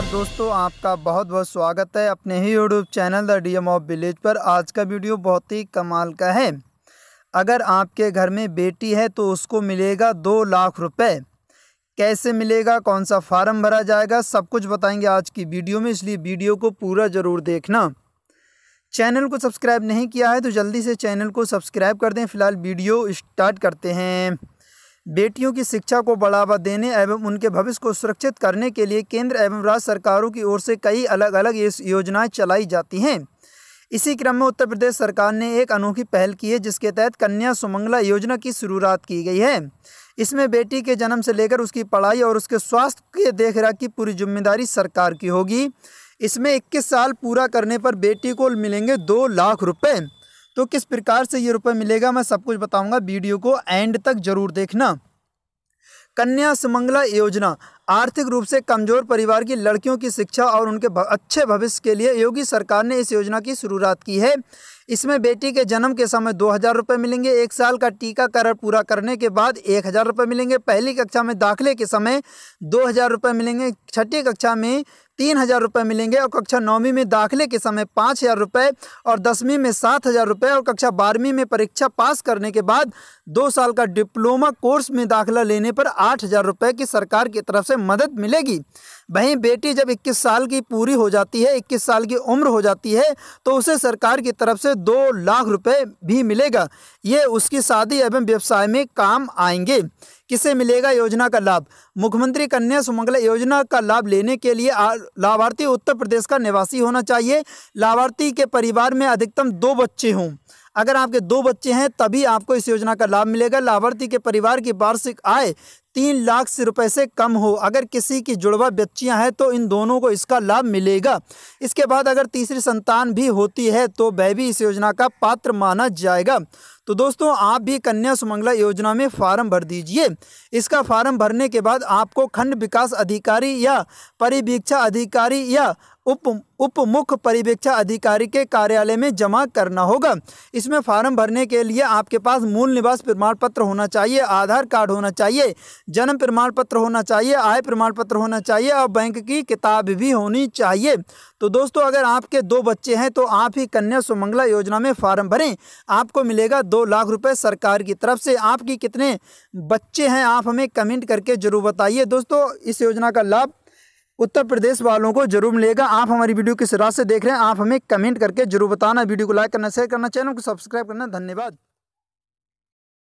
नमस्कार दोस्तों आपका बहुत बहुत स्वागत है अपने ही YouTube channel the D M of village पर आज का वीडियो बहुत ही कमाल का है अगर आपके घर में बेटी है तो उसको मिलेगा दो लाख रुपए कैसे मिलेगा कौन सा फार्म भरा जाएगा सब कुछ बताएंगे आज की वीडियो में इसलिए वीडियो को पूरा ज़रूर देखना चैनल को सब्सक्राइब नहीं किया है तो जल्दी से चैनल को सब्सक्राइब कर दें फिलहाल वीडियो स्टार्ट करते हैं बेटियों की शिक्षा को बढ़ावा देने एवं उनके भविष्य को सुरक्षित करने के लिए केंद्र एवं राज्य सरकारों की ओर से कई अलग अलग योजनाएं चलाई जाती हैं इसी क्रम में उत्तर प्रदेश सरकार ने एक अनोखी पहल की है जिसके तहत कन्या सुमंगला योजना की शुरुआत की गई है इसमें बेटी के जन्म से लेकर उसकी पढ़ाई और उसके स्वास्थ्य की देखरेख की पूरी जिम्मेदारी सरकार की होगी इसमें 21 साल पूरा करने पर बेटी को मिलेंगे दो लाख रुपये तो किस प्रकार से ये रुपये मिलेगा मैं सब कुछ बताऊँगा वीडियो को एंड तक जरूर देखना कन्या सुमंगला योजना आर्थिक रूप से कमजोर परिवार की लड़कियों की शिक्षा और उनके अच्छे भविष्य के लिए योगी सरकार ने इस योजना की शुरुआत की है इसमें बेटी के जन्म के समय दो हज़ार रुपये मिलेंगे एक साल का टीकाकरण पूरा करने के बाद एक हज़ार रुपये मिलेंगे पहली कक्षा में दाखिले के समय दो हज़ार रुपये मिलेंगे छठी कक्षा में तीन हज़ार रुपये मिलेंगे और कक्षा नौवीं में दाखिले के समय पाँच हज़ार रुपये और दसवीं में सात हज़ार रुपये और कक्षा बारहवीं में परीक्षा पास करने के बाद दो साल का डिप्लोमा कोर्स में दाखिला लेने पर आठ हज़ार रुपये की सरकार की तरफ से मदद मिलेगी वहीं बेटी जब 21 साल की पूरी हो जाती है 21 साल की उम्र हो जाती है तो उसे सरकार की तरफ से दो लाख रुपए भी मिलेगा ये उसकी शादी एवं व्यवसाय में काम आएंगे किसे मिलेगा योजना का लाभ मुख्यमंत्री कन्या सुमंगला योजना का लाभ लेने के लिए लाभार्थी उत्तर प्रदेश का निवासी होना चाहिए लाभार्थी के परिवार में अधिकतम दो बच्चे हों अगर आपके दो बच्चे हैं तभी आपको इस योजना का लाभ मिलेगा लाभार्थी के परिवार की वार्षिक आय तीन लाख से रुपए से कम हो अगर किसी की जुड़वा बच्चियां हैं तो इन दोनों को इसका लाभ मिलेगा इसके बाद अगर तीसरी संतान भी होती है तो वह भी इस योजना का पात्र माना जाएगा तो दोस्तों आप भी कन्या सुमंगला योजना में फार्म भर दीजिए इसका फार्म भरने के बाद आपको खंड विकास अधिकारी या परिवीक्षा अधिकारी या उप उप मुख्य परिवेक्षा अधिकारी के कार्यालय में जमा करना होगा इसमें फार्म भरने के लिए आपके पास मूल निवास प्रमाण पत्र होना चाहिए आधार कार्ड होना चाहिए जन्म प्रमाण पत्र होना चाहिए आय प्रमाण पत्र होना चाहिए और बैंक की किताब भी होनी चाहिए तो दोस्तों अगर आपके दो बच्चे हैं तो आप ही कन्या सुमंगला योजना में फॉर्म भरें आपको मिलेगा दो लाख रुपए सरकार की तरफ से आपकी कितने बच्चे हैं आप हमें कमेंट करके ज़रूर बताइए दोस्तों इस योजना का लाभ उत्तर प्रदेश वालों को जरूर मिलेगा आप हमारी वीडियो किस रात से देख रहे हैं आप हमें कमेंट करके जरूर बताना वीडियो को लाइक करना शेयर करना चैनल को सब्सक्राइब करना धन्यवाद